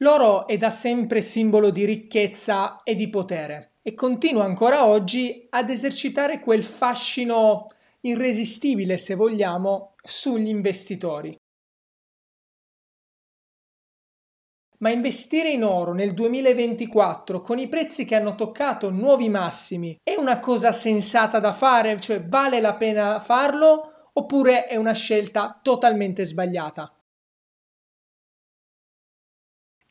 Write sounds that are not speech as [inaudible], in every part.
L'oro è da sempre simbolo di ricchezza e di potere e continua ancora oggi ad esercitare quel fascino irresistibile, se vogliamo, sugli investitori. Ma investire in oro nel 2024 con i prezzi che hanno toccato nuovi massimi è una cosa sensata da fare, cioè vale la pena farlo oppure è una scelta totalmente sbagliata?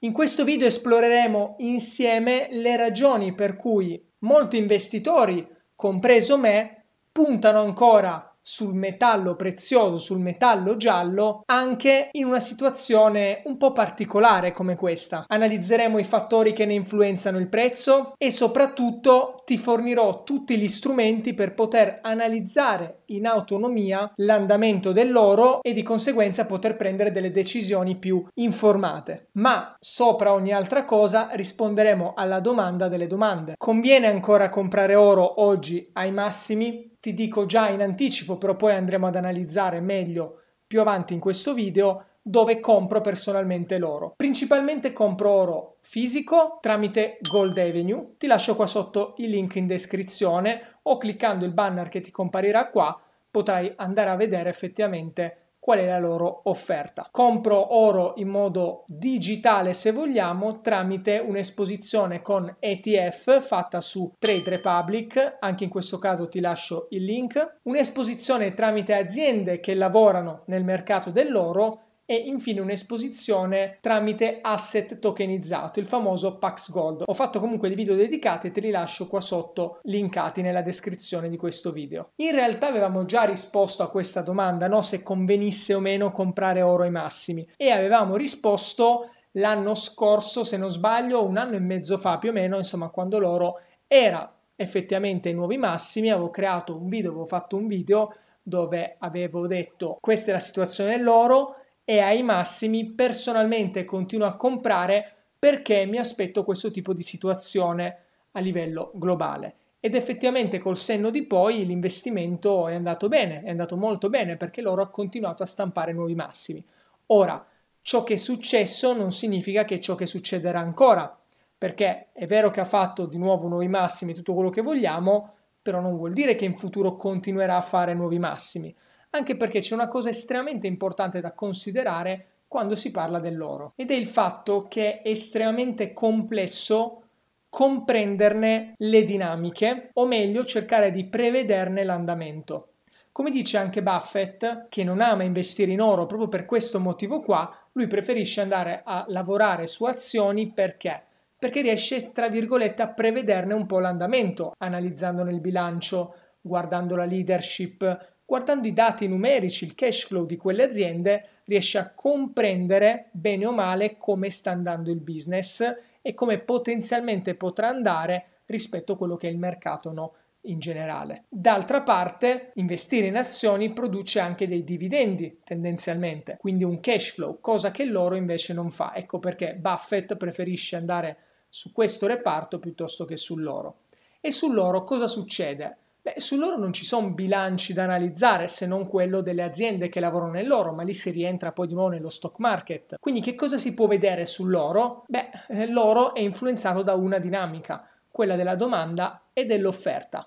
In questo video esploreremo insieme le ragioni per cui molti investitori, compreso me, puntano ancora sul metallo prezioso, sul metallo giallo, anche in una situazione un po' particolare come questa. Analizzeremo i fattori che ne influenzano il prezzo e soprattutto ti fornirò tutti gli strumenti per poter analizzare in autonomia l'andamento dell'oro e di conseguenza poter prendere delle decisioni più informate. Ma sopra ogni altra cosa risponderemo alla domanda delle domande. Conviene ancora comprare oro oggi ai massimi? Ti dico già in anticipo, però poi andremo ad analizzare meglio più avanti in questo video dove compro personalmente l'oro. Principalmente compro oro fisico tramite Gold Avenue, ti lascio qua sotto il link in descrizione o cliccando il banner che ti comparirà qua potrai andare a vedere effettivamente qual è la loro offerta. Compro oro in modo digitale se vogliamo tramite un'esposizione con ETF fatta su Trade Republic, anche in questo caso ti lascio il link, un'esposizione tramite aziende che lavorano nel mercato dell'oro e infine un'esposizione tramite asset tokenizzato, il famoso Pax Gold. Ho fatto comunque dei video dedicati e te li lascio qua sotto linkati nella descrizione di questo video. In realtà avevamo già risposto a questa domanda, no? se convenisse o meno comprare oro ai massimi e avevamo risposto l'anno scorso, se non sbaglio, un anno e mezzo fa più o meno, insomma, quando l'oro era effettivamente ai nuovi massimi, avevo creato un video, avevo fatto un video dove avevo detto questa è la situazione dell'oro, e ai massimi personalmente continuo a comprare perché mi aspetto questo tipo di situazione a livello globale. Ed effettivamente col senno di poi l'investimento è andato bene, è andato molto bene perché loro hanno continuato a stampare nuovi massimi. Ora, ciò che è successo non significa che ciò che succederà ancora, perché è vero che ha fatto di nuovo nuovi massimi tutto quello che vogliamo, però non vuol dire che in futuro continuerà a fare nuovi massimi anche perché c'è una cosa estremamente importante da considerare quando si parla dell'oro ed è il fatto che è estremamente complesso comprenderne le dinamiche o meglio cercare di prevederne l'andamento. Come dice anche Buffett, che non ama investire in oro proprio per questo motivo qua, lui preferisce andare a lavorare su azioni perché? Perché riesce, tra virgolette, a prevederne un po' l'andamento, analizzandone il bilancio, guardando la leadership, guardando i dati numerici, il cash flow di quelle aziende, riesce a comprendere bene o male come sta andando il business e come potenzialmente potrà andare rispetto a quello che è il mercato no, in generale. D'altra parte, investire in azioni produce anche dei dividendi tendenzialmente, quindi un cash flow, cosa che l'oro invece non fa. Ecco perché Buffett preferisce andare su questo reparto piuttosto che sull'oro. E sull'oro cosa succede? Beh, su loro non ci sono bilanci da analizzare se non quello delle aziende che lavorano nell'oro, ma lì si rientra poi di nuovo nello stock market. Quindi che cosa si può vedere sull'oro? Beh, eh, l'oro è influenzato da una dinamica, quella della domanda e dell'offerta.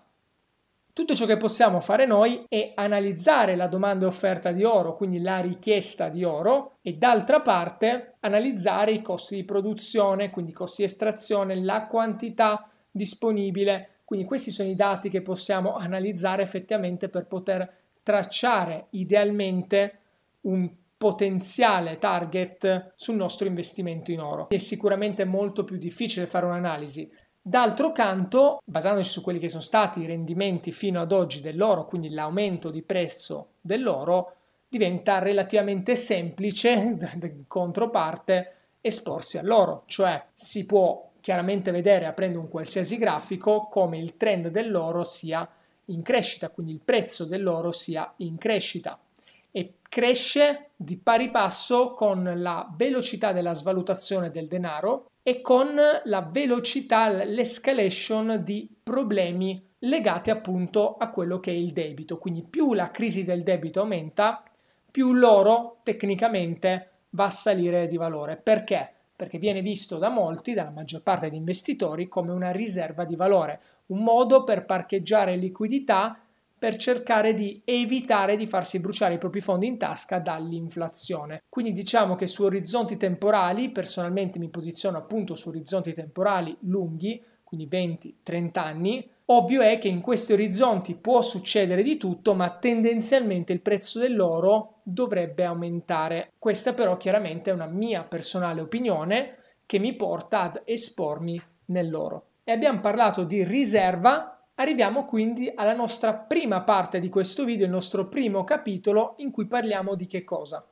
Tutto ciò che possiamo fare noi è analizzare la domanda e offerta di oro, quindi la richiesta di oro, e d'altra parte analizzare i costi di produzione, quindi i costi di estrazione, la quantità disponibile, quindi questi sono i dati che possiamo analizzare effettivamente per poter tracciare idealmente un potenziale target sul nostro investimento in oro. È sicuramente molto più difficile fare un'analisi. D'altro canto, basandoci su quelli che sono stati i rendimenti fino ad oggi dell'oro, quindi l'aumento di prezzo dell'oro, diventa relativamente semplice, [laughs] controparte, esporsi all'oro, cioè si può chiaramente vedere aprendo un qualsiasi grafico come il trend dell'oro sia in crescita, quindi il prezzo dell'oro sia in crescita e cresce di pari passo con la velocità della svalutazione del denaro e con la velocità, l'escalation di problemi legati appunto a quello che è il debito. Quindi più la crisi del debito aumenta, più l'oro tecnicamente va a salire di valore. Perché? perché viene visto da molti, dalla maggior parte degli investitori, come una riserva di valore, un modo per parcheggiare liquidità per cercare di evitare di farsi bruciare i propri fondi in tasca dall'inflazione. Quindi diciamo che su orizzonti temporali, personalmente mi posiziono appunto su orizzonti temporali lunghi, quindi 20-30 anni, ovvio è che in questi orizzonti può succedere di tutto, ma tendenzialmente il prezzo dell'oro dovrebbe aumentare. Questa però chiaramente è una mia personale opinione che mi porta ad espormi nell'oro. E abbiamo parlato di riserva, Arriviamo quindi alla nostra prima parte di questo video, il nostro primo capitolo in cui parliamo di che cosa?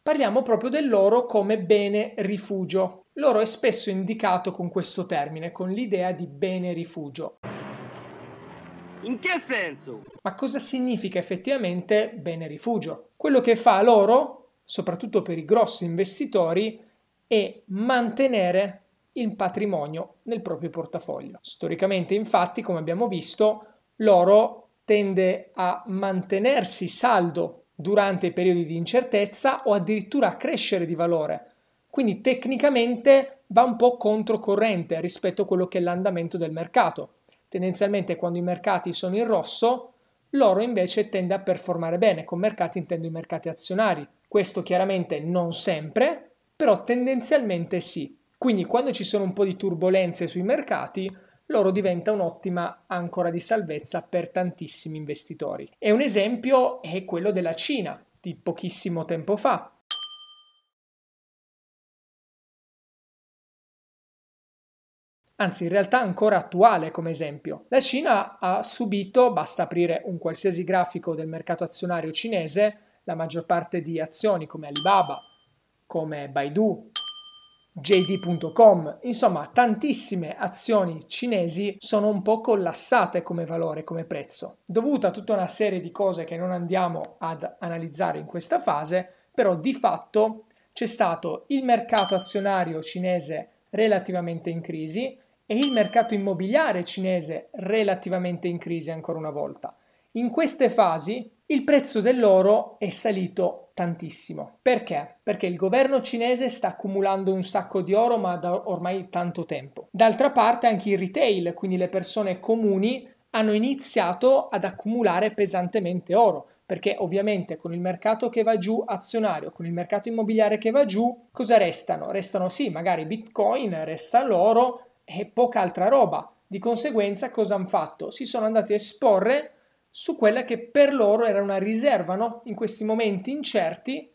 Parliamo proprio dell'oro come bene rifugio. L'oro è spesso indicato con questo termine, con l'idea di bene rifugio. In che senso? Ma cosa significa effettivamente bene rifugio? Quello che fa l'oro, soprattutto per i grossi investitori, è mantenere il patrimonio nel proprio portafoglio. Storicamente, infatti, come abbiamo visto, l'oro tende a mantenersi saldo durante i periodi di incertezza o addirittura a crescere di valore. Quindi tecnicamente va un po' controcorrente rispetto a quello che è l'andamento del mercato. Tendenzialmente quando i mercati sono in rosso L'oro invece tende a performare bene, con mercati intendo i mercati azionari. Questo chiaramente non sempre, però tendenzialmente sì. Quindi quando ci sono un po' di turbulenze sui mercati, l'oro diventa un'ottima ancora di salvezza per tantissimi investitori. E un esempio è quello della Cina, di pochissimo tempo fa. anzi in realtà ancora attuale come esempio. La Cina ha subito, basta aprire un qualsiasi grafico del mercato azionario cinese, la maggior parte di azioni come Alibaba, come Baidu, JD.com, insomma tantissime azioni cinesi sono un po' collassate come valore, come prezzo, dovuta a tutta una serie di cose che non andiamo ad analizzare in questa fase, però di fatto c'è stato il mercato azionario cinese relativamente in crisi, e il mercato immobiliare cinese relativamente in crisi ancora una volta. In queste fasi il prezzo dell'oro è salito tantissimo. Perché? Perché il governo cinese sta accumulando un sacco di oro ma da ormai tanto tempo. D'altra parte anche i retail, quindi le persone comuni, hanno iniziato ad accumulare pesantemente oro perché ovviamente con il mercato che va giù azionario, con il mercato immobiliare che va giù, cosa restano? Restano sì, magari bitcoin, resta l'oro, e poca altra roba. Di conseguenza cosa hanno fatto? Si sono andati a esporre su quella che per loro era una riserva, no? In questi momenti incerti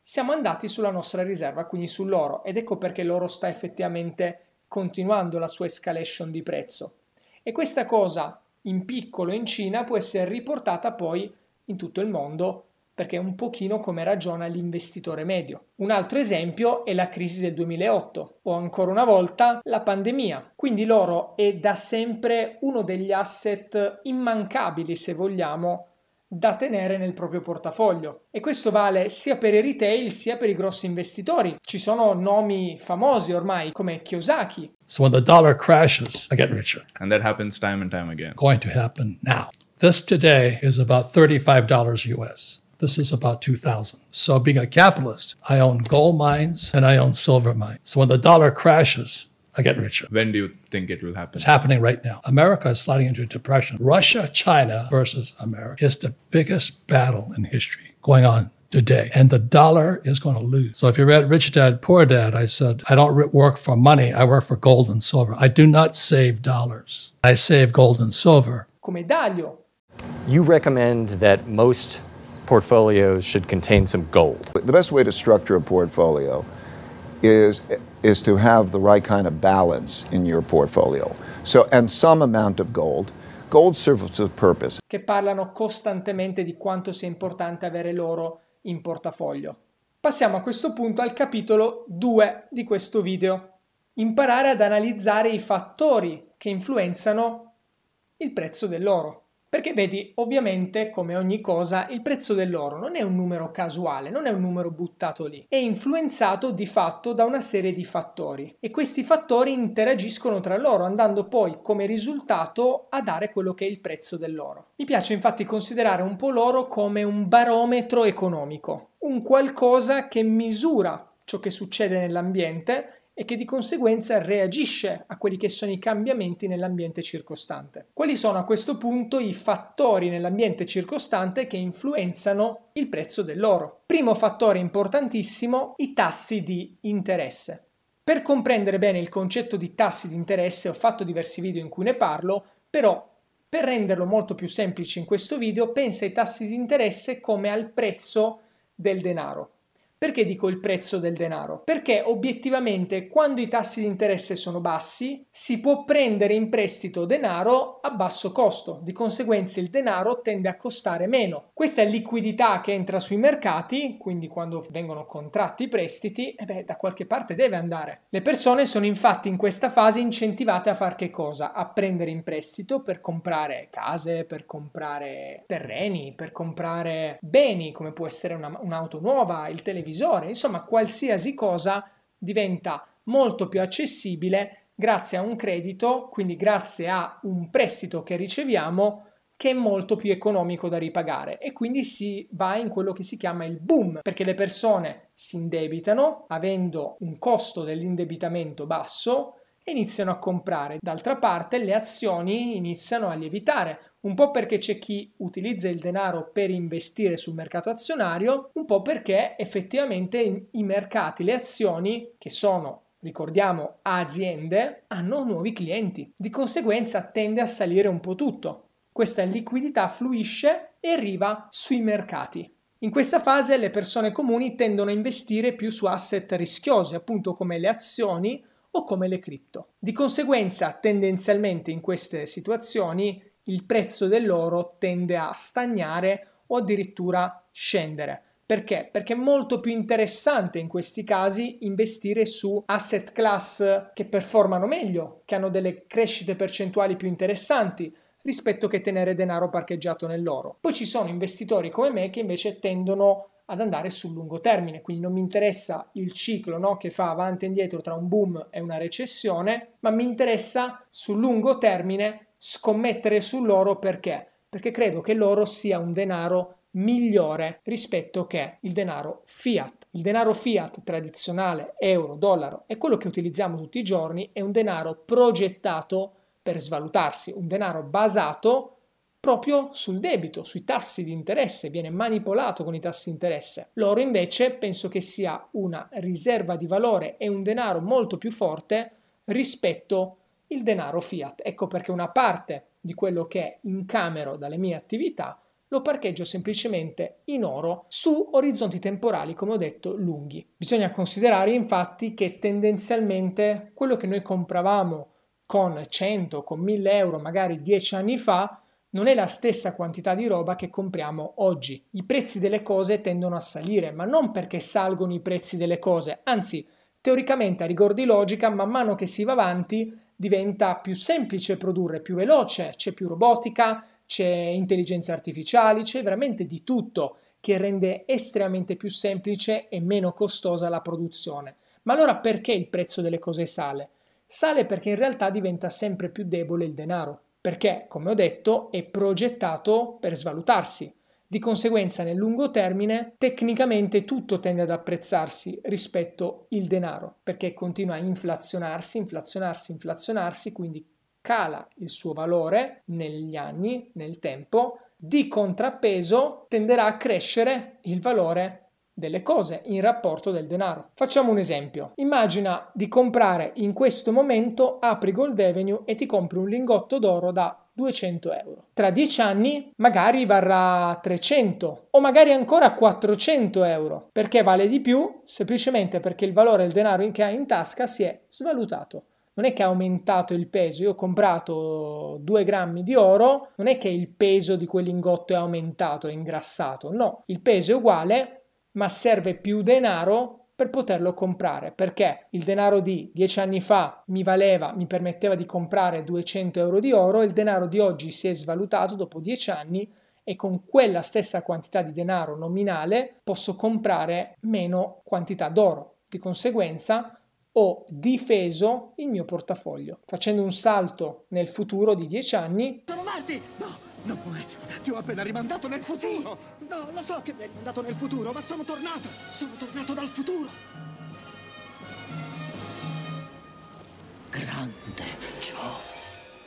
siamo andati sulla nostra riserva, quindi sull'oro, ed ecco perché l'oro sta effettivamente continuando la sua escalation di prezzo. E questa cosa in piccolo in Cina può essere riportata poi in tutto il mondo perché è un pochino come ragiona l'investitore medio. Un altro esempio è la crisi del 2008 o ancora una volta la pandemia. Quindi l'oro è da sempre uno degli asset immancabili, se vogliamo, da tenere nel proprio portafoglio. E questo vale sia per i retail sia per i grossi investitori. Ci sono nomi famosi ormai come Kiyosaki. So when the dollar crashes, I get richer. And that happens time and time again. Going to happen now. This today is about $35 US. This is about 2000. So being a capitalist, I own gold mines and I own silver mines. So when the dollar crashes, I get richer. When do you think it will happen? It's happening right now. America is sliding into depression. Russia, China versus America is the biggest battle in history going on today. And the dollar is going to lose. So if you read Rich Dad, Poor Dad, I said, I don't work for money. I work for gold and silver. I do not save dollars. I save gold and silver. Come You recommend that most portfolios should contain some gold. The best way to structure a portfolio is is to have the right kind of balance in your portfolio. So and some amount of gold. Gold serves a purpose. Che parlano costantemente di quanto sia importante avere l'oro in portafoglio. Passiamo a questo punto al capitolo 2 di questo video. Imparare ad analizzare i fattori che influenzano il prezzo dell'oro. Perché vedi, ovviamente, come ogni cosa, il prezzo dell'oro non è un numero casuale, non è un numero buttato lì, è influenzato di fatto da una serie di fattori e questi fattori interagiscono tra loro, andando poi come risultato a dare quello che è il prezzo dell'oro. Mi piace infatti considerare un po' l'oro come un barometro economico, un qualcosa che misura ciò che succede nell'ambiente e che di conseguenza reagisce a quelli che sono i cambiamenti nell'ambiente circostante. Quali sono a questo punto i fattori nell'ambiente circostante che influenzano il prezzo dell'oro? Primo fattore importantissimo, i tassi di interesse. Per comprendere bene il concetto di tassi di interesse ho fatto diversi video in cui ne parlo, però per renderlo molto più semplice in questo video pensa ai tassi di interesse come al prezzo del denaro. Perché dico il prezzo del denaro? Perché obiettivamente quando i tassi di interesse sono bassi si può prendere in prestito denaro a basso costo, di conseguenza il denaro tende a costare meno. Questa è liquidità che entra sui mercati, quindi quando vengono contratti i prestiti, e eh beh, da qualche parte deve andare. Le persone sono infatti in questa fase incentivate a fare che cosa? A prendere in prestito per comprare case, per comprare terreni, per comprare beni come può essere una, un'auto nuova, il televisore televisore, insomma qualsiasi cosa diventa molto più accessibile grazie a un credito, quindi grazie a un prestito che riceviamo che è molto più economico da ripagare e quindi si va in quello che si chiama il boom, perché le persone si indebitano avendo un costo dell'indebitamento basso e iniziano a comprare. D'altra parte le azioni iniziano a lievitare, un po' perché c'è chi utilizza il denaro per investire sul mercato azionario, un po' perché effettivamente i mercati, le azioni che sono ricordiamo aziende hanno nuovi clienti di conseguenza tende a salire un po' tutto questa liquidità fluisce e arriva sui mercati in questa fase le persone comuni tendono a investire più su asset rischiosi appunto come le azioni o come le cripto di conseguenza tendenzialmente in queste situazioni il prezzo dell'oro tende a stagnare o addirittura scendere. Perché? Perché è molto più interessante in questi casi investire su asset class che performano meglio, che hanno delle crescite percentuali più interessanti rispetto che tenere denaro parcheggiato nell'oro. Poi ci sono investitori come me che invece tendono ad andare sul lungo termine, quindi non mi interessa il ciclo no, che fa avanti e indietro tra un boom e una recessione, ma mi interessa sul lungo termine scommettere sull'oro perché? Perché credo che l'oro sia un denaro migliore rispetto che il denaro fiat. Il denaro fiat tradizionale, euro, dollaro, è quello che utilizziamo tutti i giorni, è un denaro progettato per svalutarsi, un denaro basato proprio sul debito, sui tassi di interesse, viene manipolato con i tassi di interesse. L'oro invece penso che sia una riserva di valore e un denaro molto più forte rispetto a il denaro fiat. Ecco perché una parte di quello che è in incamero dalle mie attività lo parcheggio semplicemente in oro su orizzonti temporali, come ho detto, lunghi. Bisogna considerare infatti che tendenzialmente quello che noi compravamo con 100, con 1000 euro, magari 10 anni fa, non è la stessa quantità di roba che compriamo oggi. I prezzi delle cose tendono a salire, ma non perché salgono i prezzi delle cose, anzi, teoricamente a rigor di logica, man mano che si va avanti, diventa più semplice produrre, più veloce, c'è più robotica, c'è intelligenza artificiale, c'è veramente di tutto che rende estremamente più semplice e meno costosa la produzione. Ma allora perché il prezzo delle cose sale? Sale perché in realtà diventa sempre più debole il denaro, perché, come ho detto, è progettato per svalutarsi. Di conseguenza nel lungo termine tecnicamente tutto tende ad apprezzarsi rispetto al denaro perché continua a inflazionarsi, inflazionarsi, inflazionarsi, quindi cala il suo valore negli anni, nel tempo, di contrappeso tenderà a crescere il valore delle cose in rapporto del denaro. Facciamo un esempio. Immagina di comprare in questo momento apri Gold Avenue e ti compri un lingotto d'oro da 200 euro. Tra dieci anni magari varrà 300 o magari ancora 400 euro. Perché vale di più? Semplicemente perché il valore del denaro che hai in tasca si è svalutato non è che ha aumentato il peso, io ho comprato 2 grammi di oro, non è che il peso di quell'ingotto è aumentato, è ingrassato, no, il peso è uguale, ma serve più denaro per poterlo comprare perché il denaro di dieci anni fa mi valeva, mi permetteva di comprare 200 euro di oro, il denaro di oggi si è svalutato dopo dieci anni e con quella stessa quantità di denaro nominale posso comprare meno quantità d'oro. Di conseguenza ho difeso il mio portafoglio facendo un salto nel futuro di dieci anni. Sono Marti! No! Non può essere. Ti ho appena rimandato nel futuro. Sì. No, lo so che mi hai rimandato nel futuro, ma sono tornato. Sono tornato dal futuro. Grande ciò.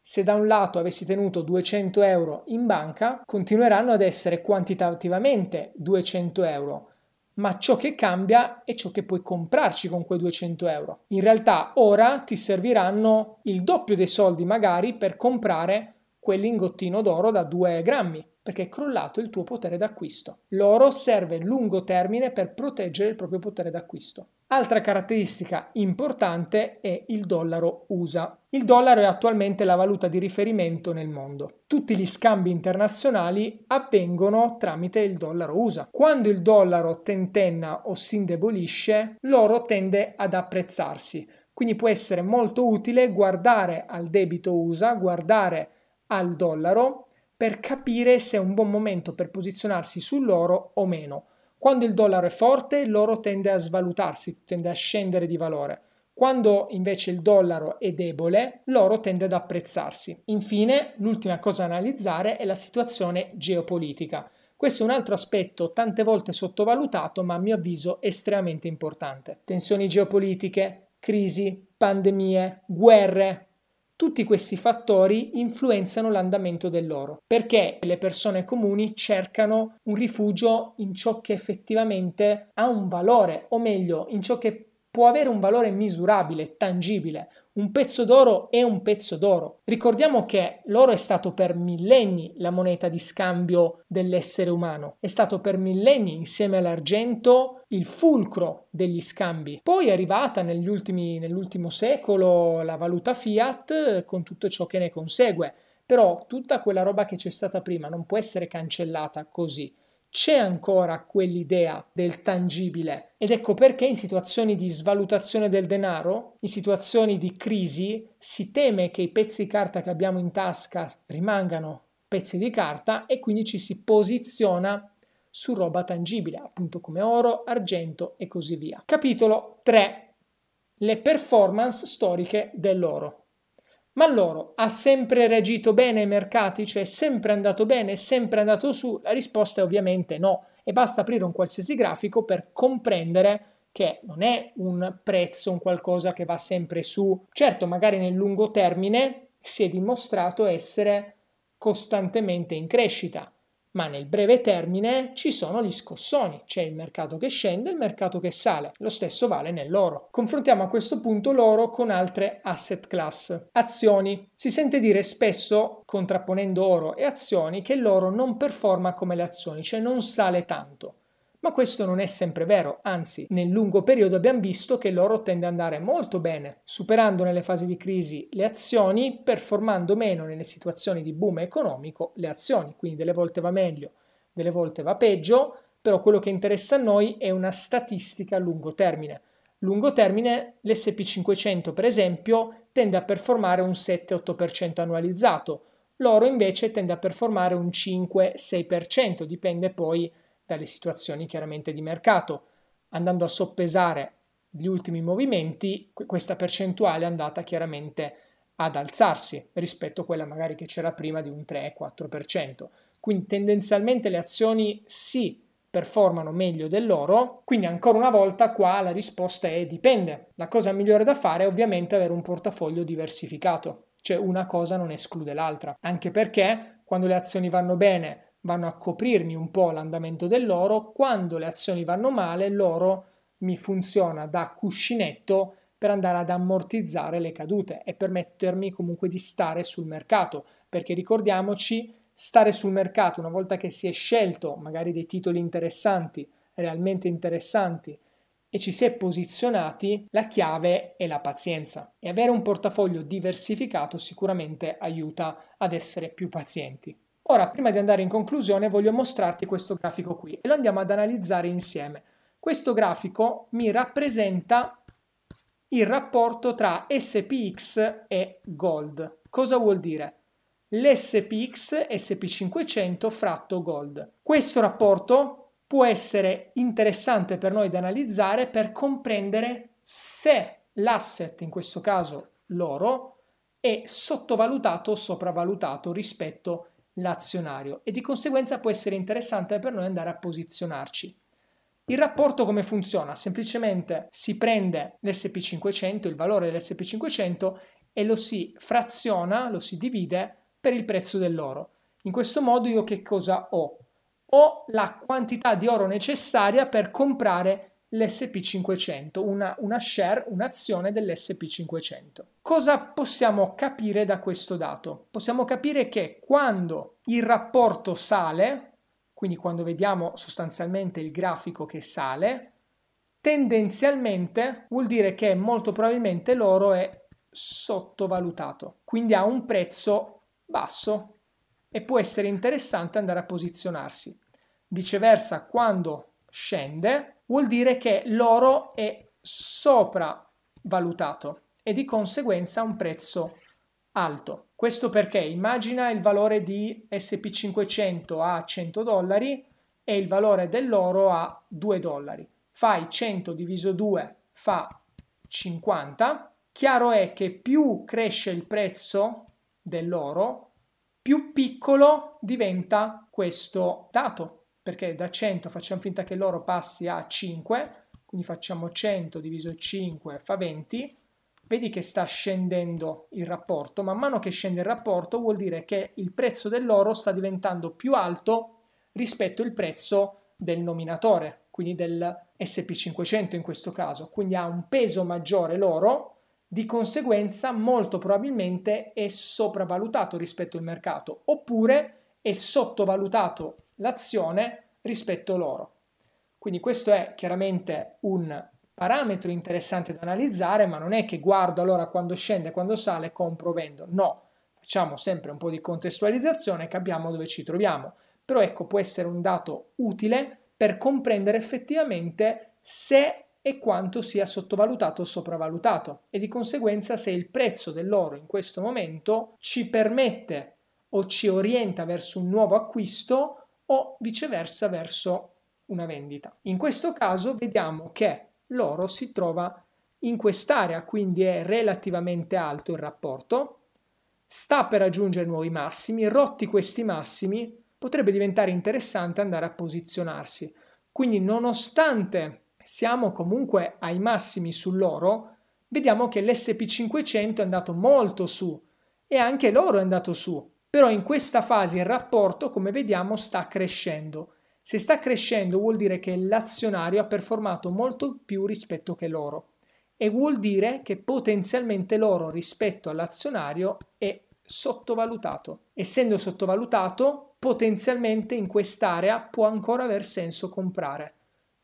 Se da un lato avessi tenuto 200 euro in banca, continueranno ad essere quantitativamente 200 euro ma ciò che cambia è ciò che puoi comprarci con quei 200 euro. In realtà ora ti serviranno il doppio dei soldi magari per comprare quel lingottino d'oro da 2 grammi perché è crollato il tuo potere d'acquisto. L'oro serve lungo termine per proteggere il proprio potere d'acquisto. Altra caratteristica importante è il dollaro USA. Il dollaro è attualmente la valuta di riferimento nel mondo. Tutti gli scambi internazionali avvengono tramite il dollaro USA. Quando il dollaro tentenna o si indebolisce, l'oro tende ad apprezzarsi. Quindi può essere molto utile guardare al debito USA, guardare al dollaro per capire se è un buon momento per posizionarsi sull'oro o meno. Quando il dollaro è forte, l'oro tende a svalutarsi, tende a scendere di valore. Quando invece il dollaro è debole, l'oro tende ad apprezzarsi. Infine, l'ultima cosa da analizzare è la situazione geopolitica. Questo è un altro aspetto tante volte sottovalutato, ma a mio avviso estremamente importante. Tensioni geopolitiche, crisi, pandemie, guerre, tutti questi fattori influenzano l'andamento dell'oro perché le persone comuni cercano un rifugio in ciò che effettivamente ha un valore, o meglio, in ciò che può avere un valore misurabile, tangibile. Un pezzo d'oro è un pezzo d'oro. Ricordiamo che l'oro è stato per millenni la moneta di scambio dell'essere umano, è stato per millenni insieme all'argento il fulcro degli scambi. Poi è arrivata ultimi, nell'ultimo secolo la valuta fiat con tutto ciò che ne consegue, però tutta quella roba che c'è stata prima non può essere cancellata così c'è ancora quell'idea del tangibile ed ecco perché in situazioni di svalutazione del denaro, in situazioni di crisi, si teme che i pezzi di carta che abbiamo in tasca rimangano pezzi di carta e quindi ci si posiziona su roba tangibile, appunto come oro, argento e così via. Capitolo 3. Le performance storiche dell'oro. Ma l'oro ha sempre reagito bene ai mercati, cioè è sempre andato bene, è sempre andato su? La risposta è ovviamente no e basta aprire un qualsiasi grafico per comprendere che non è un prezzo, un qualcosa che va sempre su. Certo, magari nel lungo termine si è dimostrato essere costantemente in crescita, ma nel breve termine ci sono gli scossoni, c'è il mercato che scende e il mercato che sale, lo stesso vale nell'oro. Confrontiamo a questo punto l'oro con altre asset class. Azioni. Si sente dire spesso, contrapponendo oro e azioni, che l'oro non performa come le azioni, cioè non sale tanto. Ma questo non è sempre vero, anzi, nel lungo periodo abbiamo visto che l'oro tende ad andare molto bene, superando nelle fasi di crisi le azioni, performando meno nelle situazioni di boom economico le azioni, quindi delle volte va meglio, delle volte va peggio, però quello che interessa a noi è una statistica a lungo termine. Lungo termine l'SP500 per esempio tende a performare un 7-8% annualizzato, l'oro invece tende a performare un 5-6%, dipende poi dalle situazioni chiaramente di mercato. Andando a soppesare gli ultimi movimenti, questa percentuale è andata chiaramente ad alzarsi rispetto a quella magari che c'era prima di un 3-4%. Quindi tendenzialmente le azioni sì performano meglio dell'oro, quindi ancora una volta qua la risposta è dipende. La cosa migliore da fare è ovviamente avere un portafoglio diversificato, cioè una cosa non esclude l'altra, anche perché quando le azioni vanno bene vanno a coprirmi un po' l'andamento dell'oro, quando le azioni vanno male l'oro mi funziona da cuscinetto per andare ad ammortizzare le cadute e permettermi comunque di stare sul mercato, perché ricordiamoci stare sul mercato una volta che si è scelto magari dei titoli interessanti, realmente interessanti e ci si è posizionati, la chiave è la pazienza e avere un portafoglio diversificato sicuramente aiuta ad essere più pazienti. Ora, prima di andare in conclusione, voglio mostrarti questo grafico qui e lo andiamo ad analizzare insieme. Questo grafico mi rappresenta il rapporto tra SPX e Gold. Cosa vuol dire? L'SPX SP500 fratto Gold. Questo rapporto può essere interessante per noi da analizzare per comprendere se l'asset, in questo caso l'oro, è sottovalutato o sopravvalutato rispetto a l'azionario e di conseguenza può essere interessante per noi andare a posizionarci. Il rapporto come funziona? Semplicemente si prende l'SP500, il valore dell'SP500 e lo si fraziona, lo si divide per il prezzo dell'oro. In questo modo io che cosa ho? Ho la quantità di oro necessaria per comprare l'SP500, una, una share, un'azione dell'SP500. Cosa possiamo capire da questo dato? Possiamo capire che quando il rapporto sale, quindi quando vediamo sostanzialmente il grafico che sale, tendenzialmente vuol dire che molto probabilmente l'oro è sottovalutato, quindi ha un prezzo basso e può essere interessante andare a posizionarsi. Viceversa, quando scende, vuol dire che l'oro è sopravvalutato e di conseguenza un prezzo alto. Questo perché immagina il valore di SP500 a 100 dollari e il valore dell'oro a 2 dollari. Fai 100 diviso 2 fa 50. Chiaro è che più cresce il prezzo dell'oro, più piccolo diventa questo dato, perché da 100 facciamo finta che l'oro passi a 5, quindi facciamo 100 diviso 5 fa 20, vedi che sta scendendo il rapporto, man mano che scende il rapporto vuol dire che il prezzo dell'oro sta diventando più alto rispetto al prezzo del nominatore, quindi del SP500 in questo caso, quindi ha un peso maggiore l'oro, di conseguenza molto probabilmente è sopravvalutato rispetto al mercato, oppure è sottovalutato l'azione rispetto loro. Quindi questo è chiaramente un parametro interessante da analizzare, ma non è che guardo allora quando scende, quando sale, compro, vendo. No, facciamo sempre un po' di contestualizzazione, capiamo dove ci troviamo. Però ecco, può essere un dato utile per comprendere effettivamente se e quanto sia sottovalutato o sopravvalutato e di conseguenza se il prezzo dell'oro in questo momento ci permette o ci orienta verso un nuovo acquisto o viceversa verso una vendita. In questo caso vediamo che l'oro si trova in quest'area, quindi è relativamente alto il rapporto, sta per raggiungere nuovi massimi, rotti questi massimi potrebbe diventare interessante andare a posizionarsi. Quindi nonostante siamo comunque ai massimi sull'oro, vediamo che l'SP500 è andato molto su e anche l'oro è andato su però in questa fase il rapporto, come vediamo, sta crescendo. Se sta crescendo vuol dire che l'azionario ha performato molto più rispetto che l'oro e vuol dire che potenzialmente l'oro rispetto all'azionario è sottovalutato. Essendo sottovalutato, potenzialmente in quest'area può ancora aver senso comprare.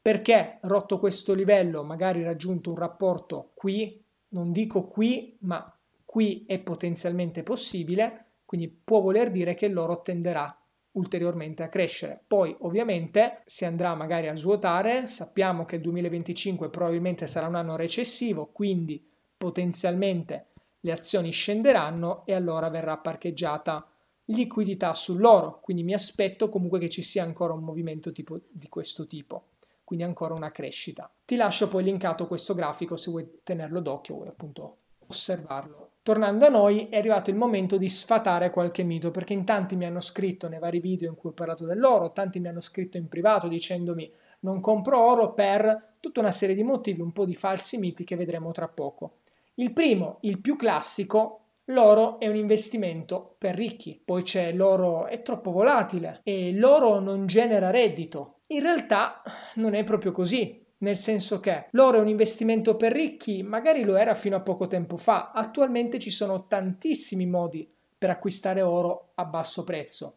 Perché rotto questo livello, magari raggiunto un rapporto qui, non dico qui, ma qui è potenzialmente possibile, quindi può voler dire che l'oro tenderà ulteriormente a crescere. Poi ovviamente si andrà magari a svuotare, sappiamo che il 2025 probabilmente sarà un anno recessivo, quindi potenzialmente le azioni scenderanno e allora verrà parcheggiata liquidità sull'oro, quindi mi aspetto comunque che ci sia ancora un movimento tipo di questo tipo, quindi ancora una crescita. Ti lascio poi linkato questo grafico se vuoi tenerlo d'occhio, vuoi appunto osservarlo Tornando a noi, è arrivato il momento di sfatare qualche mito, perché in tanti mi hanno scritto nei vari video in cui ho parlato dell'oro, tanti mi hanno scritto in privato dicendomi non compro oro per tutta una serie di motivi, un po' di falsi miti che vedremo tra poco. Il primo, il più classico, l'oro è un investimento per ricchi, poi c'è l'oro è troppo volatile e l'oro non genera reddito. In realtà non è proprio così nel senso che l'oro è un investimento per ricchi, magari lo era fino a poco tempo fa, attualmente ci sono tantissimi modi per acquistare oro a basso prezzo.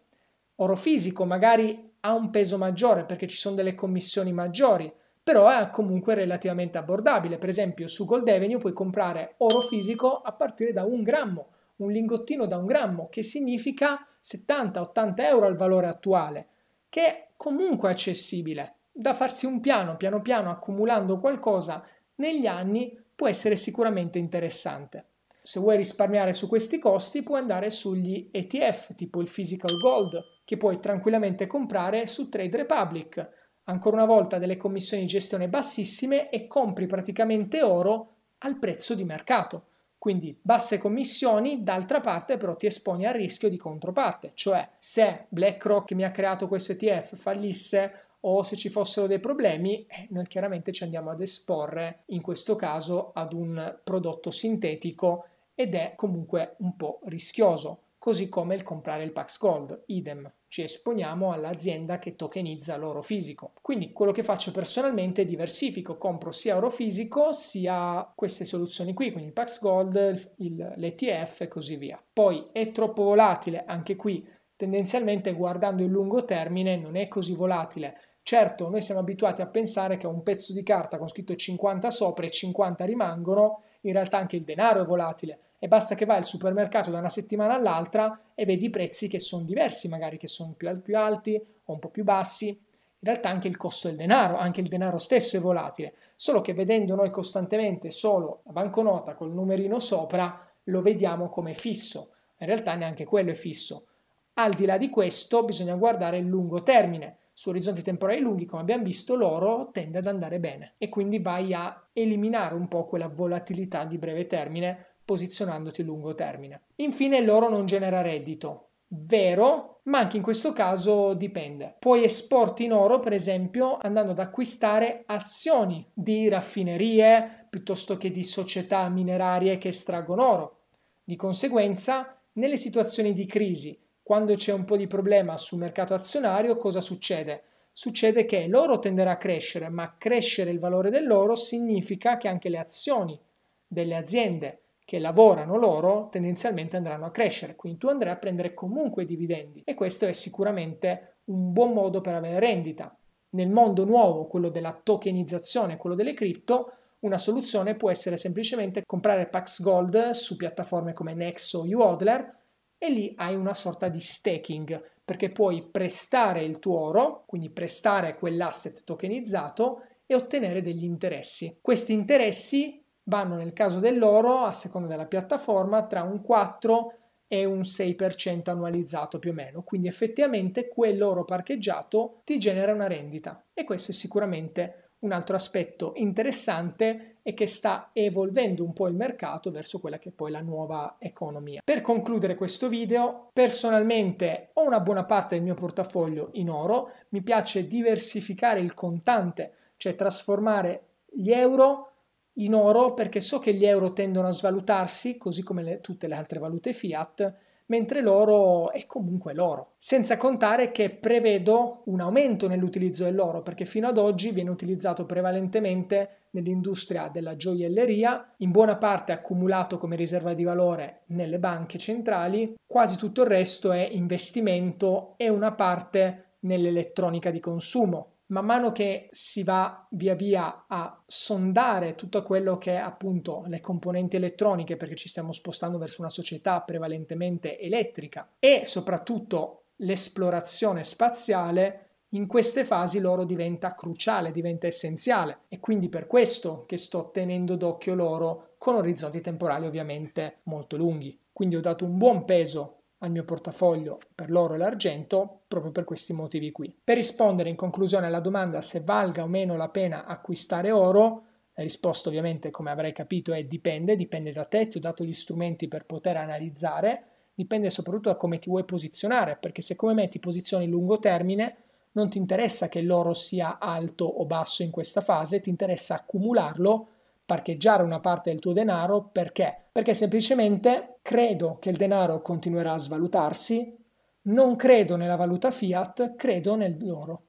Oro fisico magari ha un peso maggiore perché ci sono delle commissioni maggiori, però è comunque relativamente abbordabile. Per esempio su Gold Avenue puoi comprare oro fisico a partire da un grammo, un lingottino da un grammo, che significa 70-80 euro al valore attuale, che è comunque accessibile da farsi un piano, piano piano accumulando qualcosa negli anni, può essere sicuramente interessante. Se vuoi risparmiare su questi costi puoi andare sugli ETF tipo il Physical Gold che puoi tranquillamente comprare su Trade Republic. Ancora una volta delle commissioni di gestione bassissime e compri praticamente oro al prezzo di mercato. Quindi basse commissioni, d'altra parte però ti esponi al rischio di controparte, cioè se BlackRock che mi ha creato questo ETF fallisse o se ci fossero dei problemi, eh, noi chiaramente ci andiamo ad esporre in questo caso ad un prodotto sintetico ed è comunque un po' rischioso, così come il comprare il Pax Gold, idem ci esponiamo all'azienda che tokenizza l'oro fisico. Quindi quello che faccio personalmente è diversifico, compro sia oro fisico sia queste soluzioni qui, quindi il Pax Gold, il, l'ETF e così via. Poi è troppo volatile, anche qui tendenzialmente guardando il lungo termine non è così volatile Certo, noi siamo abituati a pensare che un pezzo di carta con scritto 50 sopra e 50 rimangono, in realtà anche il denaro è volatile e basta che vai al supermercato da una settimana all'altra e vedi i prezzi che sono diversi, magari che sono più, alti o un po' più bassi. In realtà anche il costo del denaro, anche il denaro stesso è volatile, solo che vedendo noi costantemente solo la banconota col numerino sopra lo vediamo come fisso. In realtà neanche quello è fisso. Al di là di questo bisogna guardare il lungo termine su orizzonti temporali lunghi, come abbiamo visto, l'oro tende ad andare bene e quindi vai a eliminare un po' quella volatilità di breve termine posizionandoti a lungo termine. Infine, l'oro non genera reddito. Vero, ma anche in questo caso dipende. Puoi esporti in oro, per esempio, andando ad acquistare azioni di raffinerie piuttosto che di società minerarie che estraggono oro. Di conseguenza, nelle situazioni di crisi quando c'è un po' di problema sul mercato azionario, cosa succede? Succede che l'oro tenderà a crescere, ma crescere il valore dell'oro significa che anche le azioni delle aziende che lavorano l'oro tendenzialmente andranno a crescere, quindi tu andrai a prendere comunque dividendi e questo è sicuramente un buon modo per avere rendita. Nel mondo nuovo, quello della tokenizzazione, quello delle cripto, una soluzione può essere semplicemente comprare Pax Gold su piattaforme come Nexo o UODLER e lì hai una sorta di staking perché puoi prestare il tuo oro, quindi prestare quell'asset tokenizzato e ottenere degli interessi. Questi interessi vanno nel caso dell'oro, a seconda della piattaforma, tra un 4 e un 6% annualizzato più o meno, quindi effettivamente quell'oro parcheggiato ti genera una rendita e questo è sicuramente un altro aspetto interessante è che sta evolvendo un po' il mercato verso quella che è poi la nuova economia. Per concludere questo video, personalmente ho una buona parte del mio portafoglio in oro, mi piace diversificare il contante, cioè trasformare gli euro in oro perché so che gli euro tendono a svalutarsi, così come le, tutte le altre valute fiat, mentre l'oro è comunque l'oro. Senza contare che prevedo un aumento nell'utilizzo dell'oro, perché fino ad oggi viene utilizzato prevalentemente nell'industria della gioielleria, in buona parte accumulato come riserva di valore nelle banche centrali, quasi tutto il resto è investimento e una parte nell'elettronica di consumo man mano che si va via via a sondare tutto quello che è appunto le componenti elettroniche, perché ci stiamo spostando verso una società prevalentemente elettrica, e soprattutto l'esplorazione spaziale, in queste fasi l'oro diventa cruciale, diventa essenziale. E quindi per questo che sto tenendo d'occhio l'oro con orizzonti temporali ovviamente molto lunghi. Quindi ho dato un buon peso al mio portafoglio per l'oro e l'argento proprio per questi motivi qui. Per rispondere in conclusione alla domanda se valga o meno la pena acquistare oro, la risposta ovviamente come avrai capito è dipende, dipende da te, ti ho dato gli strumenti per poter analizzare, dipende soprattutto da come ti vuoi posizionare, perché se come me ti posizioni lungo termine non ti interessa che l'oro sia alto o basso in questa fase, ti interessa accumularlo, parcheggiare una parte del tuo denaro perché? Perché semplicemente credo che il denaro continuerà a svalutarsi, non credo nella valuta fiat, credo nell'oro,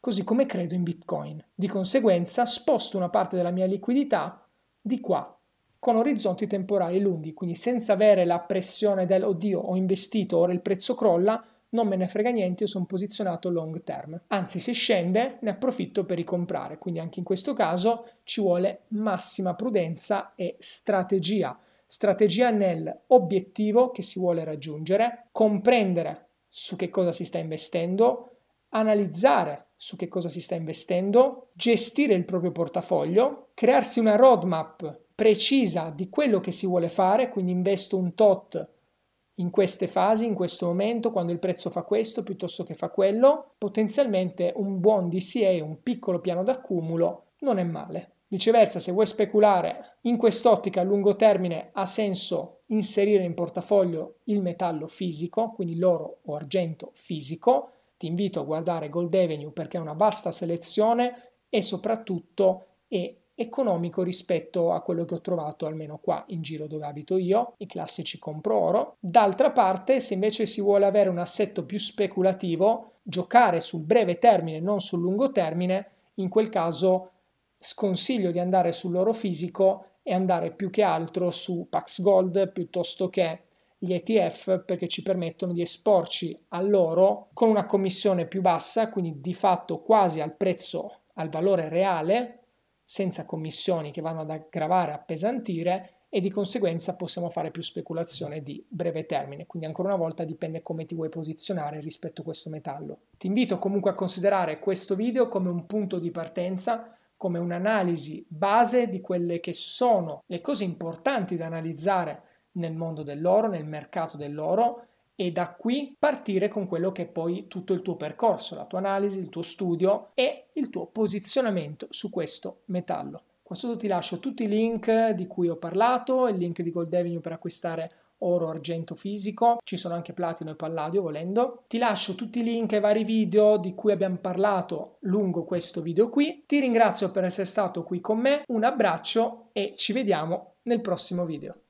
così come credo in Bitcoin. Di conseguenza sposto una parte della mia liquidità di qua, con orizzonti temporali lunghi, quindi senza avere la pressione del oddio ho investito, ora il prezzo crolla, non me ne frega niente, io sono posizionato long term. Anzi, se scende, ne approfitto per ricomprare. Quindi anche in questo caso ci vuole massima prudenza e strategia strategia nell'obiettivo che si vuole raggiungere, comprendere su che cosa si sta investendo, analizzare su che cosa si sta investendo, gestire il proprio portafoglio, crearsi una roadmap precisa di quello che si vuole fare, quindi investo un tot in queste fasi, in questo momento, quando il prezzo fa questo piuttosto che fa quello, potenzialmente un buon DCA, un piccolo piano d'accumulo, non è male. Viceversa, se vuoi speculare in quest'ottica a lungo termine, ha senso inserire in portafoglio il metallo fisico, quindi l'oro o argento fisico. Ti invito a guardare Gold Avenue perché è una vasta selezione e soprattutto è economico rispetto a quello che ho trovato almeno qua in giro dove abito io, i classici compro oro. D'altra parte, se invece si vuole avere un assetto più speculativo, giocare sul breve termine, non sul lungo termine, in quel caso sconsiglio di andare sul loro fisico e andare più che altro su Pax Gold piuttosto che gli ETF perché ci permettono di esporci a loro con una commissione più bassa, quindi di fatto quasi al prezzo, al valore reale, senza commissioni che vanno ad aggravare, appesantire e di conseguenza possiamo fare più speculazione di breve termine. Quindi ancora una volta dipende come ti vuoi posizionare rispetto a questo metallo. Ti invito comunque a considerare questo video come un punto di partenza come un'analisi base di quelle che sono le cose importanti da analizzare nel mondo dell'oro, nel mercato dell'oro e da qui partire con quello che è poi tutto il tuo percorso, la tua analisi, il tuo studio e il tuo posizionamento su questo metallo. Qua sotto ti lascio tutti i link di cui ho parlato, il link di Gold Avenue per acquistare oro, argento fisico, ci sono anche platino e palladio volendo. Ti lascio tutti i link ai vari video di cui abbiamo parlato lungo questo video qui. Ti ringrazio per essere stato qui con me, un abbraccio e ci vediamo nel prossimo video.